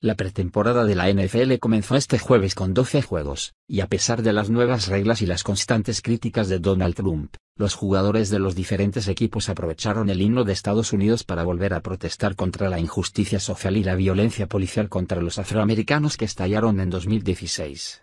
La pretemporada de la NFL comenzó este jueves con 12 juegos, y a pesar de las nuevas reglas y las constantes críticas de Donald Trump, los jugadores de los diferentes equipos aprovecharon el himno de Estados Unidos para volver a protestar contra la injusticia social y la violencia policial contra los afroamericanos que estallaron en 2016.